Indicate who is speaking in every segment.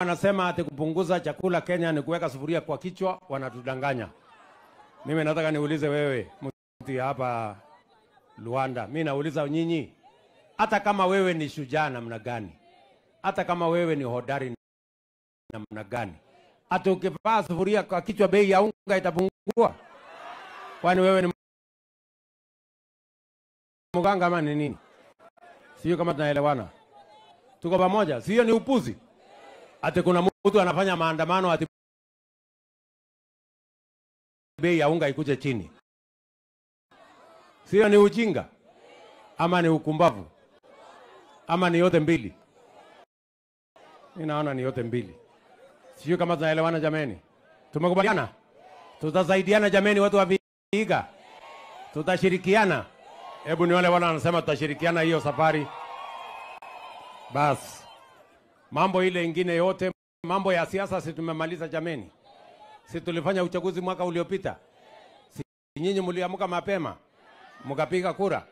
Speaker 1: Wanasema ati kupunguza chakula Kenya ni kuweka sufuria kwa kichwa, wanatudanganya. Mimi nataka niulize wewe mtu hapa Luanda, mimi nauliza nyinyi, hata kama wewe ni shujaa namna gani, hata kama wewe ni hodari namna gani, hata ukivaa sufuria kwa kichwa, bei ya unga itapungua? Kwani wewe ni mganga ama ni nini? Sio kama tunaelewana, tuko pamoja? Sio ni upuzi? ati kuna mtu anafanya maandamano ati bei ya unga ikuje chini. Sio ni ujinga ama ni ukumbavu ama ni yote mbili? Ninaona ni yote mbili. Sijui kama tunaelewana jameni, tumekubaliana, tutasaidiana jameni, watu wa Vihiga, tutashirikiana. Hebu ni wale wale wanasema tutashirikiana hiyo safari basi. Mambo ile ingine yote, mambo ya siasa, si tumemaliza jameni? Si tulifanya uchaguzi mwaka uliopita? Si nyinyi mliamka mapema mkapiga kura,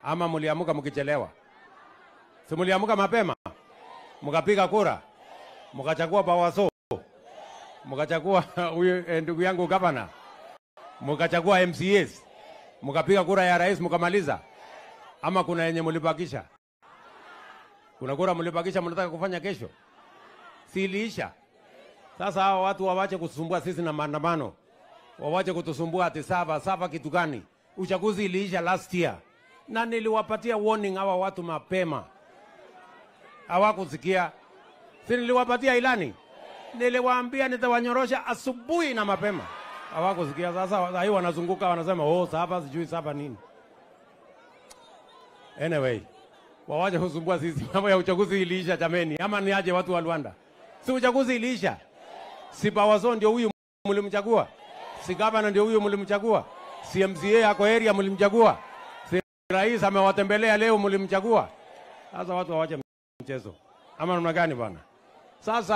Speaker 1: ama mliamka mkichelewa? Si mliamka mapema mkapiga kura, mkachagua Bawaso, mkachagua huyu eh, ndugu yangu gavana, mkachagua mcs mkapiga kura ya rais mkamaliza, ama kuna yenye mlibakisha? Kuna kura mlibakisha, mnataka kufanya kesho, siliisha. Sasa hao watu wawache kusumbua sisi na maandamano, wawache kutusumbua ati sava sava kitu gani? Uchaguzi iliisha last year, na niliwapatia warning hawa watu mapema, hawakusikia. Si niliwapatia ilani, niliwaambia nitawanyorosha asubuhi na mapema, hawakusikia. Sasa sahii wanazunguka wanasema oh, saba sijui saba nini. Anyway wawache kusumbua sisi. Mambo ya uchaguzi iliisha jameni, ama ni aje watu wa Rwanda? Si uchaguzi iliisha? Si Bawazo ndio huyu mlimchagua? Si gavana ndio huyu mlimchagua? Si MCA ako area mlimchagua? Si rais amewatembelea leo mlimchagua? Sasa watu wawaje mchezo, ama namna gani bwana? Sasa